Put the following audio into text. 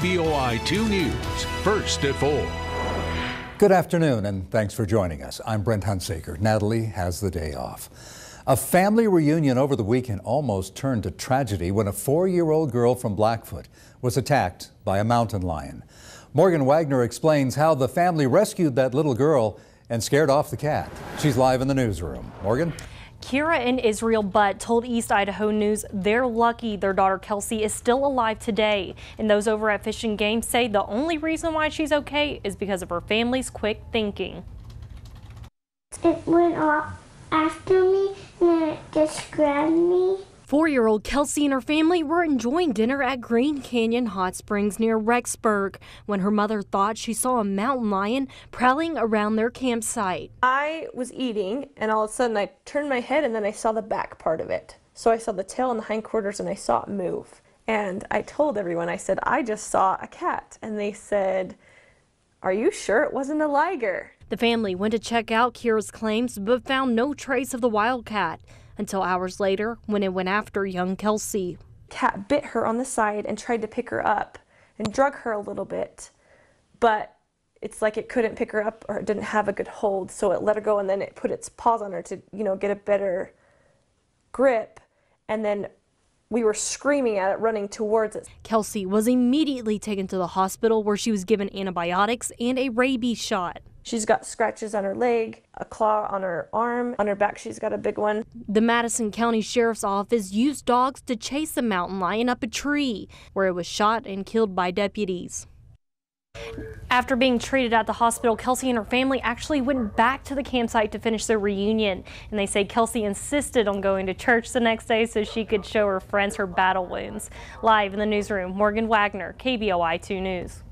BOI 2 News, first at 4. Good afternoon, and thanks for joining us. I'm Brent Hunsaker. Natalie has the day off. A family reunion over the weekend almost turned to tragedy when a four year old girl from Blackfoot was attacked by a mountain lion. Morgan Wagner explains how the family rescued that little girl and scared off the cat. She's live in the newsroom. Morgan? Kira and Israel Butt told East Idaho News they're lucky their daughter Kelsey is still alive today. And those over at Fishing Games Game say the only reason why she's okay is because of her family's quick thinking. It went off after me and it just grabbed me Four-year-old Kelsey and her family were enjoying dinner at Green Canyon Hot Springs near Rexburg when her mother thought she saw a mountain lion prowling around their campsite. I was eating and all of a sudden I turned my head and then I saw the back part of it. So I saw the tail and the hindquarters and I saw it move. And I told everyone, I said, I just saw a cat. And they said, are you sure it wasn't a liger? The family went to check out Kira's claims but found no trace of the wildcat until hours later when it went after young Kelsey. Cat bit her on the side and tried to pick her up and drug her a little bit, but it's like it couldn't pick her up or it didn't have a good hold, so it let her go and then it put its paws on her to, you know, get a better grip. And then we were screaming at it, running towards it. Kelsey was immediately taken to the hospital where she was given antibiotics and a rabies shot. She's got scratches on her leg, a claw on her arm, on her back, she's got a big one. The Madison County Sheriff's Office used dogs to chase a mountain lion up a tree where it was shot and killed by deputies. After being treated at the hospital, Kelsey and her family actually went back to the campsite to finish their reunion. And they say Kelsey insisted on going to church the next day so she could show her friends her battle wounds. Live in the newsroom, Morgan Wagner, KBOI 2 News.